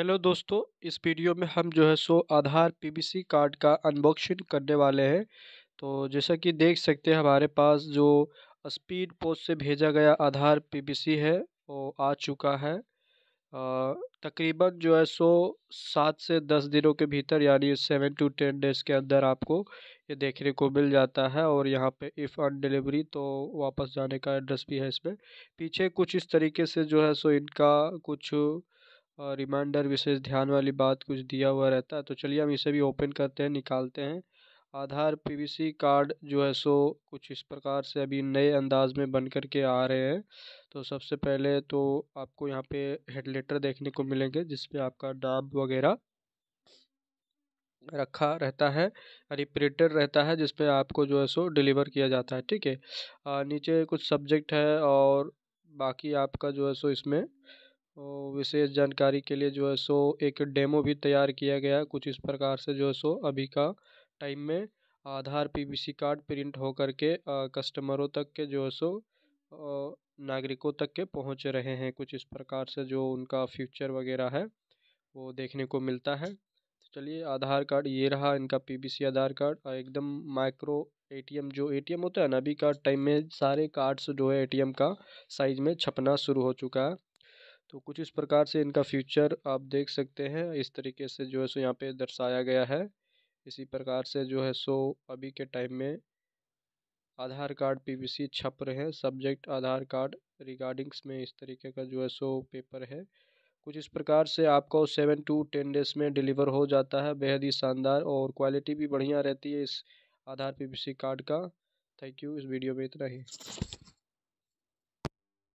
hello दोस्तों इस video में हम जो है सो आधार पीबीसी कार्ड का अनबॉक्सिंग करने वाले हैं तो जैसा कि देख सकते हैं हमारे पास जो स्पीड पोस्ट से भेजा गया आधार पीबीसी है वो आ चुका है तकरीबन जो है सो सात से दस दिनों के भीतर यानी सेवन टू टेन डेज़ के अंदर आपको ये देखने को मिल जाता है और यहाँ पे इफ़ ऑन डिलीवरी तो वापस जाने का एड्रेस भी है इसमें पीछे कुछ इस तरीके से जो है सो इनका कुछ रिमाइंडर विशेष ध्यान वाली बात कुछ दिया हुआ रहता है तो चलिए हम इसे भी ओपन करते हैं निकालते हैं आधार पीवीसी कार्ड जो है सो कुछ इस प्रकार से अभी नए अंदाज में बन कर के आ रहे हैं तो सबसे पहले तो आपको यहाँ पे हेड लेटर देखने को मिलेंगे जिसपे आपका डाब वगैरह रखा रहता है यानी प्रिंटेड रहता है जिसपे आपको जो है सो डिलीवर किया जाता है ठीक है नीचे कुछ सब्जेक्ट है और बाकी आपका जो है सो इसमें तो विशेष जानकारी के लिए जो है सो एक डेमो भी तैयार किया गया है कुछ इस प्रकार से जो है सो अभी का टाइम में आधार पीवीसी कार्ड प्रिंट हो के कस्टमरों तक के जो है सो नागरिकों तक के पहुंच रहे हैं कुछ इस प्रकार से जो उनका फ्यूचर वगैरह है वो देखने को मिलता है तो चलिए आधार कार्ड ये रहा इनका पीबीसी आधार कार्ड एकदम माइक्रो एटीएम जो एटीएम होता है ना अभी का टाइम में सारे कार्ड्स जो है एटीएम का साइज़ में छपना शुरू हो चुका है तो कुछ इस प्रकार से इनका फ्यूचर आप देख सकते हैं इस तरीके से जो है सो यहाँ पे दर्शाया गया है इसी प्रकार से जो है सो अभी के टाइम में आधार कार्ड पीवीसी छप रहे हैं सब्जेक्ट आधार कार्ड रिगार्डिंग्स में इस तरीके का जो है सो पेपर है कुछ इस प्रकार से आपको सेवन टू टेन डेज में डिलीवर हो जाता है बेहद ही शानदार और क्वालिटी भी बढ़िया रहती है इस आधार पीवीसी कार्ड का थैंक यू इस वीडियो में इतना ही